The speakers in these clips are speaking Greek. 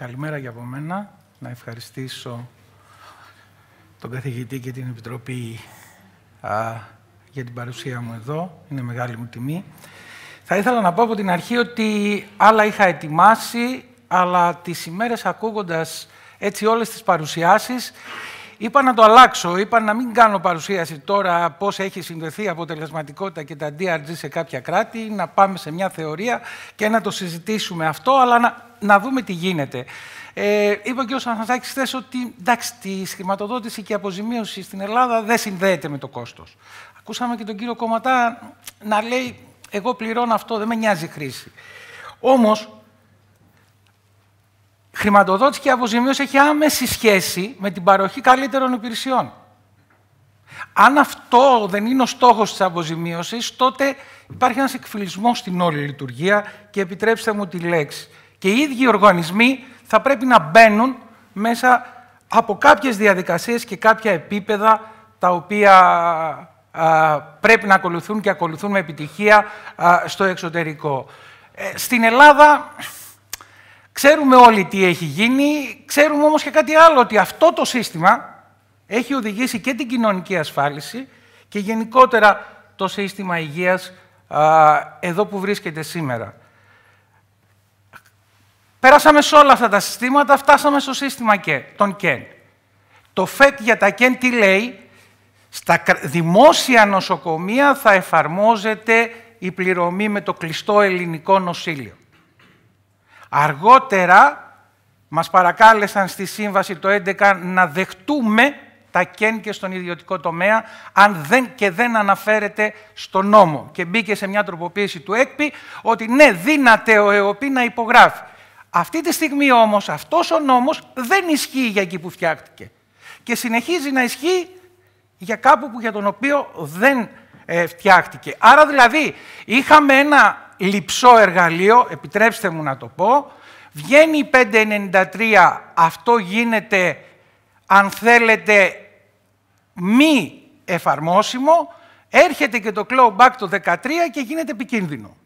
Καλημέρα για από μένα. Να ευχαριστήσω τον καθηγητή και την Επιτροπή για την παρουσία μου εδώ. Είναι μεγάλη μου τιμή. Θα ήθελα να πω από την αρχή ότι άλλα είχα ετοιμάσει, αλλά τις ημέρες ακούγοντας έτσι όλες τις παρουσιάσεις, Είπα να το αλλάξω, είπα να μην κάνω παρουσίαση τώρα πώς έχει συνδεθεί η αποτελεσματικότητα και τα DRG σε κάποια κράτη, να πάμε σε μια θεωρία και να το συζητήσουμε αυτό, αλλά να, να δούμε τι γίνεται. Ε, και ο κ. θες ότι εντάξει, τη χρηματοδότηση και η αποζημίωση στην Ελλάδα δεν συνδέεται με το κόστος. Ακούσαμε και τον κύριο Κομματά να λέει εγώ πληρώνω αυτό, δεν με νοιάζει χρήση. Όμως, χρηματοδότηση και αποζημίωση έχει άμεση σχέση με την παροχή καλύτερων υπηρεσιών. Αν αυτό δεν είναι ο στόχος της αποζημίωσης, τότε υπάρχει ένας εκφυλισμός στην όλη λειτουργία και επιτρέψτε μου τη λέξη. Και οι ίδιοι οργανισμοί θα πρέπει να μπαίνουν μέσα από κάποιες διαδικασίες και κάποια επίπεδα τα οποία πρέπει να ακολουθούν και ακολουθούν με επιτυχία στο εξωτερικό. Ε, στην Ελλάδα Ξέρουμε όλοι τι έχει γίνει, ξέρουμε όμως και κάτι άλλο, ότι αυτό το σύστημα έχει οδηγήσει και την κοινωνική ασφάλιση και γενικότερα το σύστημα υγείας α, εδώ που βρίσκεται σήμερα. Πέρασαμε σε όλα αυτά τα συστήματα, φτάσαμε στο σύστημα και, τον ΚΕΝ. Το ΦΕΤ για τα ΚΕΝ τι λέει, στα δημόσια νοσοκομεία θα εφαρμόζεται η πληρωμή με το κλειστό ελληνικό νοσήλιο. Αργότερα μας παρακάλεσαν στη Σύμβαση το 11 να δεχτούμε τα και στον ιδιωτικό τομέα αν δεν και δεν αναφέρεται στο νόμο. Και μπήκε σε μια τροποποίηση του ΕΚΠΗ ότι ναι, δύναται ο ΕΟΠΗ να υπογράφει. Αυτή τη στιγμή όμως αυτός ο νόμος δεν ισχύει για εκεί που φτιάχτηκε. Και συνεχίζει να ισχύει για κάπου που για τον οποίο δεν ε, φτιάχτηκε. Άρα δηλαδή είχαμε ένα λυψό εργαλείο, επιτρέψτε μου να το πω. Βγαίνει η 593, αυτό γίνεται, αν θέλετε, μη εφαρμόσιμο, έρχεται και το clawback το 13 και γίνεται επικίνδυνο.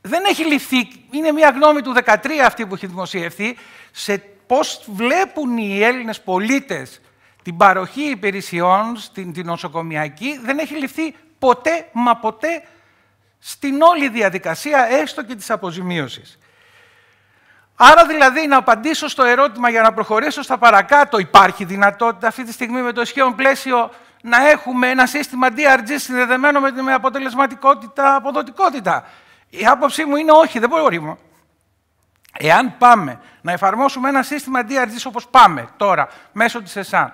Δεν έχει ληφθεί, είναι μια γνώμη του 13 αυτή που έχει δημοσιευθεί, σε πώς βλέπουν οι Έλληνες πολίτες την παροχή υπηρεσιών στην την νοσοκομιακή, δεν έχει ληφθεί ποτέ, μα ποτέ, στην όλη διαδικασία, έστω και της αποζημίωσης. Άρα δηλαδή να απαντήσω στο ερώτημα για να προχωρήσω στα παρακάτω, υπάρχει δυνατότητα αυτή τη στιγμή με το ισχύον πλαίσιο να έχουμε ένα σύστημα DRG συνδεδεμένο με αποτελεσματικότητα, αποδοτικότητα. Η άποψή μου είναι όχι, δεν μπορεί. Εάν πάμε να εφαρμόσουμε ένα σύστημα DRG όπως πάμε τώρα, μέσω της ΕΣΑΝ,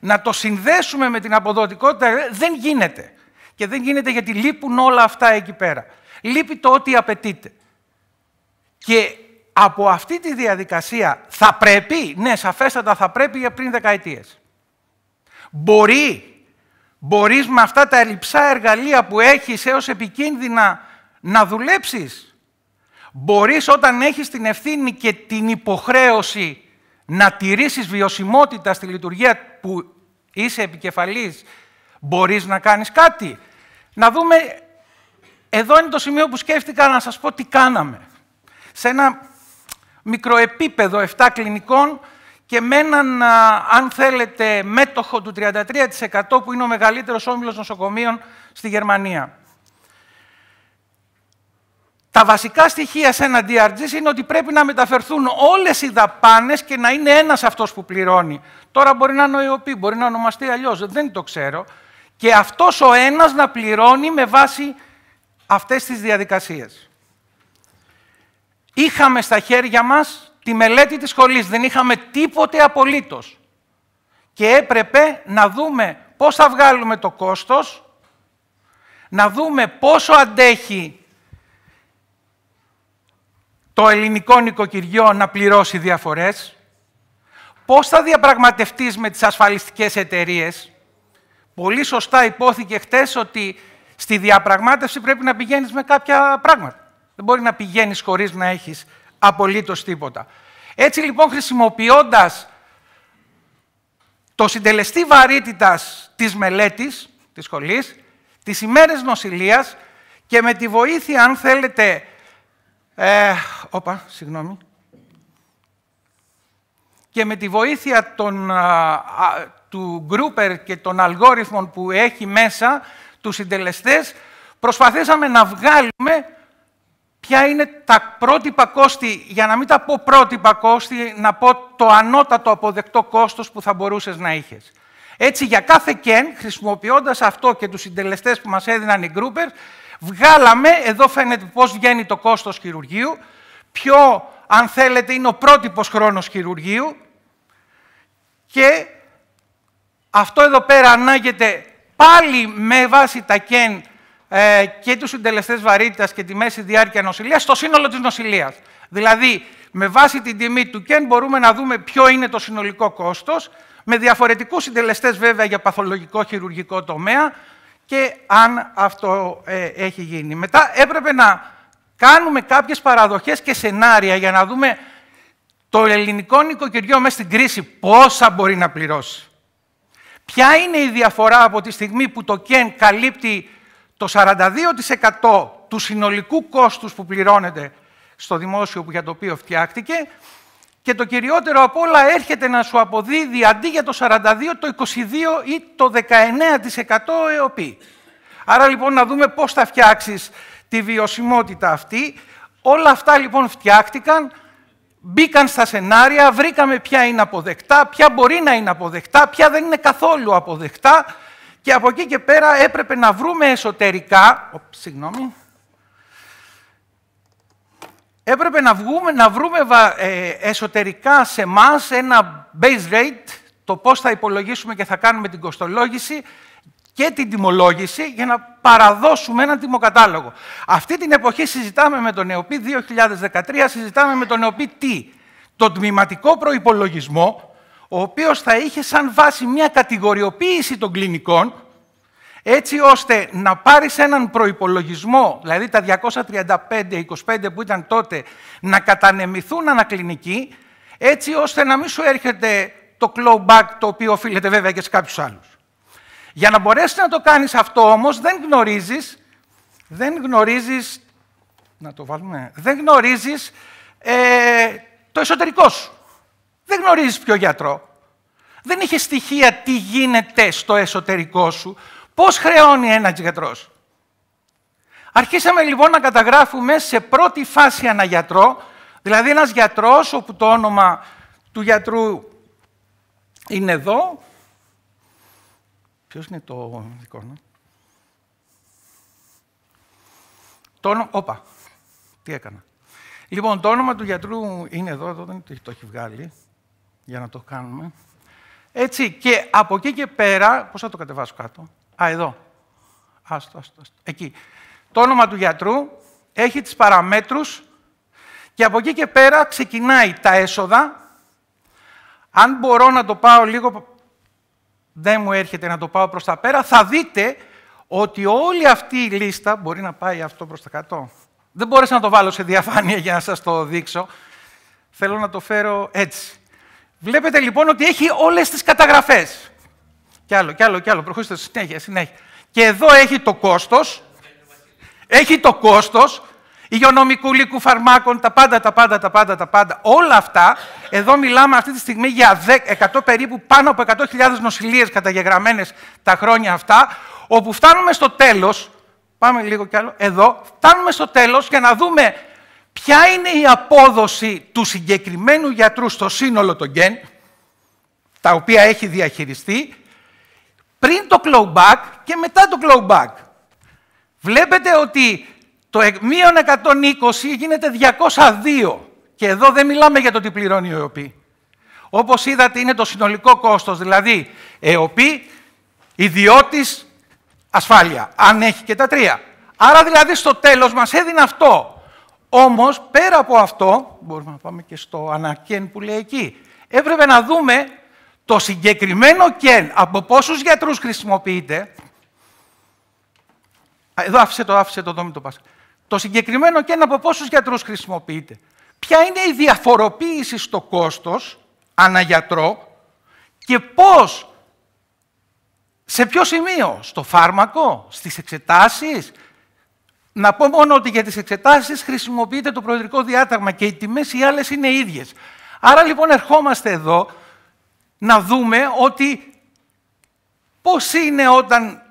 να το συνδέσουμε με την αποδοτικότητα, ε, δεν γίνεται. Και δεν γίνεται γιατί λείπουν όλα αυτά εκεί πέρα. Λείπει το ότι απαιτείται. Και από αυτή τη διαδικασία θα πρέπει, ναι, σαφέστατα θα πρέπει για πριν δεκαετίες. Μπορεί, μπορείς με αυτά τα ελλειψά εργαλεία που έχεις έως επικίνδυνα να δουλέψεις. Μπορείς όταν έχεις την ευθύνη και την υποχρέωση να τηρήσεις βιωσιμότητα στη λειτουργία που είσαι επικεφαλής, μπορείς να κάνεις κάτι να δούμε, εδώ είναι το σημείο που σκέφτηκα να σας πω τι κάναμε. Σε ένα μικροεπίπεδο 7 κλινικών και με έναν, αν θέλετε, μέτοχο του 33% που είναι ο μεγαλύτερος όμιλος νοσοκομείων στη Γερμανία. Τα βασικά στοιχεία σε ένα DRG είναι ότι πρέπει να μεταφερθούν όλες οι δαπάνες και να είναι ένας αυτός που πληρώνει. Τώρα μπορεί να ΕΟΠΗ, μπορεί να ονομαστεί αλλιώς, δεν το ξέρω και αυτός ο ένας να πληρώνει με βάση αυτές τις διαδικασίες. Είχαμε στα χέρια μας τη μελέτη της σχολής, δεν είχαμε τίποτε απολύτως. Και έπρεπε να δούμε πώς θα βγάλουμε το κόστος, να δούμε πόσο αντέχει το ελληνικό νοικοκυριό να πληρώσει διαφορές, πώς θα διαπραγματευτείς με τις ασφαλιστικές εταιρείες, Πολύ σωστά υπόθηκε χθε ότι στη διαπραγμάτευση πρέπει να πηγαίνεις με κάποια πράγματα. Δεν μπορεί να πηγαίνεις χωρίς να έχεις απολύτως τίποτα. Έτσι λοιπόν χρησιμοποιώντας το συντελεστή βαρύτητας της μελέτης, της σχολής, τις ημέρες νοσηλείας και με τη βοήθεια, αν θέλετε... Ε, όπα, συγγνώμη. Και με τη βοήθεια των, του γκρούπερ και των αλγόριθμων που έχει μέσα, τους συντελεστές, προσπαθήσαμε να βγάλουμε ποια είναι τα πρότυπα κόστη, για να μην τα πω πρότυπα κόστη, να πω το ανώτατο αποδεκτό κόστος που θα μπορούσες να είχες. Έτσι, για κάθε κεν, χρησιμοποιώντας αυτό και τους συντελεστές που μας έδιναν οι γκρούπερ, βγάλαμε, εδώ φαίνεται πώς βγαίνει το κόστος χειρουργείου, ποιο, αν θέλετε, είναι ο πρότυπος χρόνος χειρουργείου και αυτό εδώ πέρα ανάγεται πάλι με βάση τα κεν ε, και τους συντελεστές βαρύτητας και τη μέση διάρκεια νοσηλείας στο σύνολο της νοσηλείας. Δηλαδή, με βάση την τιμή του κεν μπορούμε να δούμε ποιο είναι το συνολικό κόστος, με διαφορετικούς συντελεστές βέβαια για παθολογικό χειρουργικό τομέα και αν αυτό ε, έχει γίνει. Μετά έπρεπε να κάνουμε κάποιες παραδοχές και σενάρια για να δούμε το ελληνικό νοικοκυριό μέσα στην κρίση πόσα μπορεί να πληρώσει. Ποια είναι η διαφορά από τη στιγμή που το ΚΕΝ καλύπτει το 42% του συνολικού κόστους που πληρώνεται στο δημόσιο που για το οποίο φτιάχτηκε και το κυριότερο απ' όλα έρχεται να σου αποδίδει αντί για το 42% το 22% ή το 19% ΕΟΠΗ. Άρα λοιπόν να δούμε πώς θα φτιάξεις τη βιωσιμότητα αυτή. Όλα αυτά λοιπόν φτιάχτηκαν Μπήκαν στα σενάρια, βρήκαμε ποια είναι αποδεκτά, ποια μπορεί να είναι αποδεκτά, ποια δεν είναι καθόλου αποδεκτά και από εκεί και πέρα έπρεπε να βρούμε εσωτερικά... Ο, συγγνώμη. Έπρεπε να, βγούμε, να βρούμε ε, εσωτερικά σε εμά ένα base rate, το πώς θα υπολογίσουμε και θα κάνουμε την κοστολόγηση, και την τιμολόγηση για να παραδώσουμε έναν τιμοκατάλογο. Αυτή την εποχή συζητάμε με τον ΕΟΠΗ 2013, συζητάμε με τον ΕΟΠΗ τι. Το τμηματικό προϋπολογισμό, ο οποίος θα είχε σαν βάση μια κατηγοριοποίηση των κλινικών, έτσι ώστε να πάρεις έναν προϋπολογισμό, δηλαδή τα 235-25 που ήταν τότε, να κατανεμηθούν ανακλινικοί, έτσι ώστε να μην σου έρχεται το clawback, το οποίο οφείλεται βέβαια και σε κάποιους άλλους. Για να μπορέσεις να το κάνεις αυτό όμως δεν γνωρίζεις, δεν γνωρίζεις, να το βάλουμε, δεν γνωρίζεις ε, το εσωτερικό σου. Δεν γνωρίζεις ποιο γιατρό. Δεν έχει στοιχεία τι γίνεται στο εσωτερικό σου. Πώς χρεώνει ένας γιατρός. Αρχίσαμε λοιπόν να καταγράφουμε σε πρώτη φάση ένα γιατρό, δηλαδή ένας γιατρός όπου το όνομα του γιατρού είναι εδώ, Ποιος είναι το δικό μου. Όπα, τι έκανα. Λοιπόν, το όνομα του γιατρού είναι εδώ, εδώ δεν το έχει βγάλει, για να το κάνουμε. Έτσι, και από εκεί και πέρα, πώς θα το κατεβάσω κάτω. Α, εδώ. Άστο, άστο, άστο. Εκεί. Το όνομα του γιατρού έχει τις παραμέτρους και από εκεί και πέρα ξεκινάει τα έσοδα. Αν μπορώ να το πάω λίγο δεν μου έρχεται να το πάω προς τα πέρα, θα δείτε ότι όλη αυτή η λίστα μπορεί να πάει αυτό προς τα κάτω. Δεν μπόρεσα να το βάλω σε διαφάνεια για να σας το δείξω. Θέλω να το φέρω έτσι. Βλέπετε λοιπόν ότι έχει όλες τις καταγραφές. Κι άλλο, κι άλλο, κι άλλο. Προχωρήστε συνέχεια, συνέχεια. Και εδώ έχει το κόστος. Έχει το κόστος υγειονομικού λύκου φαρμάκων, τα πάντα, τα πάντα, τα πάντα, τα πάντα. Όλα αυτά, εδώ μιλάμε αυτή τη στιγμή για 100 περίπου πάνω από 100.000 νοσηλίες καταγεγραμμένες τα χρόνια αυτά, όπου φτάνουμε στο τέλος, πάμε λίγο κι άλλο, εδώ, φτάνουμε στο τέλος για να δούμε ποια είναι η απόδοση του συγκεκριμένου γιατρού στο σύνολο των γεν, τα οποία έχει διαχειριστεί, πριν το clawback και μετά το clawback. Βλέπετε ότι το μείον 120 γίνεται 202. Και εδώ δεν μιλάμε για το τι πληρώνει ο ΕΟΠΗ. Όπως είδατε είναι το συνολικό κόστος, δηλαδή ΕΟΠΗ, ιδιώτης, ασφάλεια, αν έχει και τα τρία. Άρα δηλαδή στο τέλος μας έδινε αυτό. Όμως πέρα από αυτό, μπορούμε να πάμε και στο ανακέν που λέει εκεί, έπρεπε να δούμε το συγκεκριμένο κεν από πόσους γιατρούς χρησιμοποιείται. Εδώ άφησε το, άφησε το το το συγκεκριμένο και ένα από πόσους γιατρούς χρησιμοποιείται. Ποια είναι η διαφοροποίηση στο κόστος γιατρό και πώς, σε ποιο σημείο, στο φάρμακο, στις εξετάσεις. Να πω μόνο ότι για τις εξετάσεις χρησιμοποιείται το προεδρικό διάταγμα και οι τιμές οι άλλες είναι ίδιες. Άρα λοιπόν ερχόμαστε εδώ να δούμε ότι πώς είναι όταν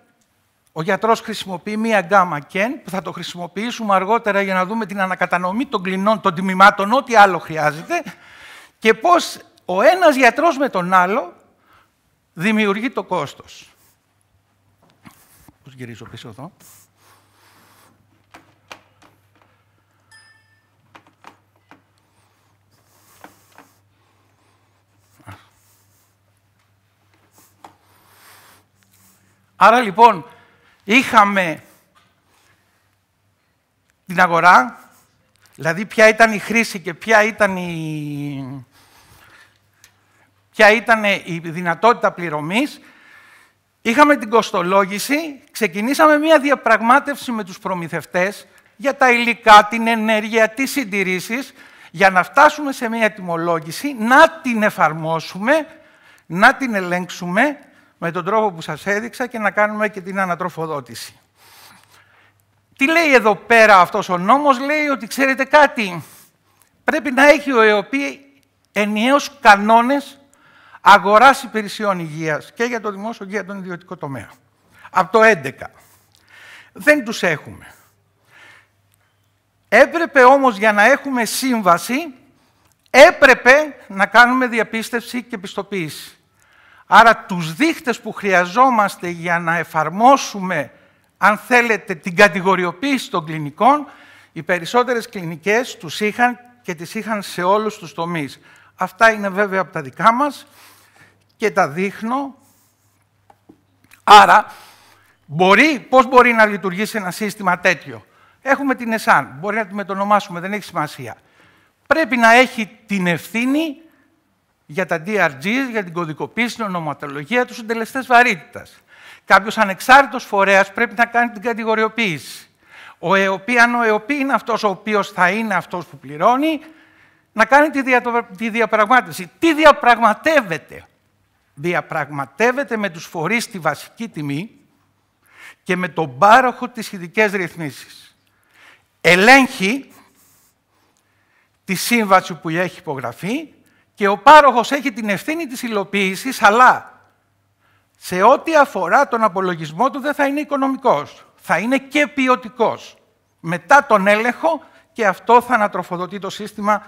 ο γιατρός χρησιμοποιεί μία γκάμα κεν που θα το χρησιμοποιήσουμε αργότερα για να δούμε την ανακατανομή των κλινών, των τμήματων, ό,τι άλλο χρειάζεται και πώς ο ένας γιατρός με τον άλλο δημιουργεί το κόστος. Πώς γυρίζω πίσω εδώ. Άρα λοιπόν, Είχαμε την αγορά, δηλαδή ποια ήταν η χρήση και ποια ήταν η, ήταν η δυνατότητα πληρωμής. Είχαμε την κοστολόγηση, ξεκινήσαμε μια διαπραγμάτευση με τους προμηθευτές για τα υλικά, την ενέργεια, τις συντηρήσεις, για να φτάσουμε σε μια τιμολόγηση, να την εφαρμόσουμε, να την ελέγξουμε με τον τρόπο που σας έδειξα και να κάνουμε και την ανατροφοδότηση. Τι λέει εδώ πέρα αυτός ο νόμος, λέει ότι ξέρετε κάτι, πρέπει να έχει ο ΕΟΠΗ ενιαίους κανόνες αγοράς υπηρεσιών υγείας και για το δημόσιο και για τον ιδιωτικό τομέα. Από το 11. Δεν τους έχουμε. Έπρεπε όμως για να έχουμε σύμβαση, έπρεπε να κάνουμε διαπίστευση και πιστοποίηση. Άρα τους δείχτες που χρειαζόμαστε για να εφαρμόσουμε, αν θέλετε, την κατηγοριοποίηση των κλινικών, οι περισσότερες κλινικές τους είχαν και τις είχαν σε όλους τους τομείς. Αυτά είναι βέβαια από τα δικά μας και τα δείχνω. Άρα, μπορεί, πώς μπορεί να λειτουργήσει ένα σύστημα τέτοιο. Έχουμε την ΕΣΑΝ, μπορεί να τη μετονομάσουμε, δεν έχει σημασία. Πρέπει να έχει την ευθύνη για τα DRGs, για την κωδικοποίηση, την ονοματολογία τους συντελεστέ βαρύτητας. Κάποιος ανεξάρτητος φορέας πρέπει να κάνει την κατηγοριοποίηση. Ο ΕΟΠΗ, αν ο ΕΟΠΗ είναι αυτός ο οποίος θα είναι αυτός που πληρώνει, να κάνει τη, διαπραγμάτευση. Τι διαπραγματεύεται. Διαπραγματεύεται με τους φορείς τη βασική τιμή και με τον πάροχο τις ειδικές ρυθμίσεις. Ελέγχει τη σύμβαση που έχει υπογραφεί και ο πάροχος έχει την ευθύνη της υλοποίησης, αλλά σε ό,τι αφορά τον απολογισμό του δεν θα είναι οικονομικός, θα είναι και ποιοτικός. Μετά τον έλεγχο και αυτό θα ανατροφοδοτεί το σύστημα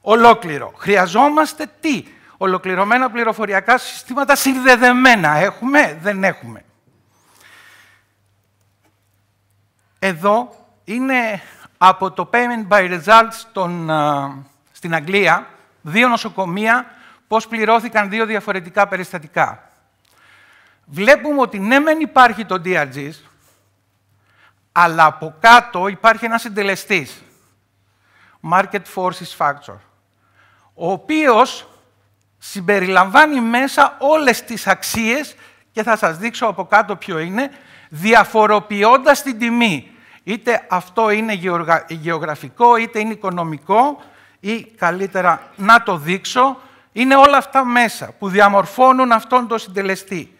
ολόκληρο. Χρειαζόμαστε τι, ολοκληρωμένα πληροφοριακά συστήματα συνδεδεμένα. Έχουμε, δεν έχουμε. Εδώ είναι από το Payment by Results στην Αγγλία, δύο νοσοκομεία, πώς πληρώθηκαν δύο διαφορετικά περιστατικά. Βλέπουμε ότι ναι, δεν υπάρχει το DRGs, αλλά από κάτω υπάρχει ένας συντελεστής, Market Forces Factor, ο οποίος συμπεριλαμβάνει μέσα όλες τις αξίες και θα σας δείξω από κάτω ποιο είναι, διαφοροποιώντας την τιμή. Είτε αυτό είναι γεωγραφικό, είτε είναι οικονομικό, ή καλύτερα να το δείξω, είναι όλα αυτά μέσα που διαμορφώνουν αυτόν τον συντελεστή.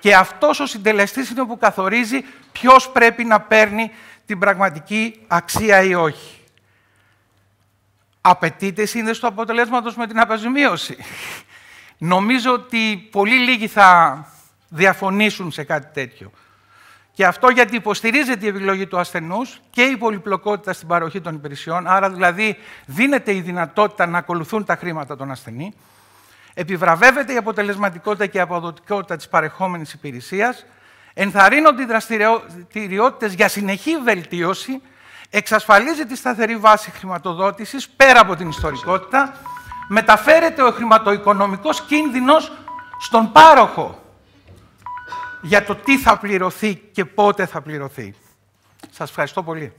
Και αυτός ο συντελεστής είναι που καθορίζει ποιος πρέπει να παίρνει την πραγματική αξία ή όχι. Απαιτείται σύνδεση του αποτελέσματος με την απαζημίωση. Νομίζω ότι πολύ λίγοι θα διαφωνήσουν σε κάτι τέτοιο. Και αυτό γιατί υποστηρίζεται η επιλογή του ασθενούς και η πολυπλοκότητα στην παροχή των υπηρεσιών, άρα δηλαδή δίνεται η δυνατότητα να ακολουθούν τα χρήματα των ασθενή. Επιβραβεύεται η αποτελεσματικότητα και η αποδοτικότητα της παρεχόμενης υπηρεσίας. Ενθαρρύνονται οι δραστηριότητες για συνεχή βελτίωση. Εξασφαλίζει τη σταθερή βάση χρηματοδότησης πέρα από την ιστορικότητα. Μεταφέρεται ο χρηματοοικονομικός κίνδυνος στον πάροχο για το τι θα πληρωθεί και πότε θα πληρωθεί. Σας ευχαριστώ πολύ.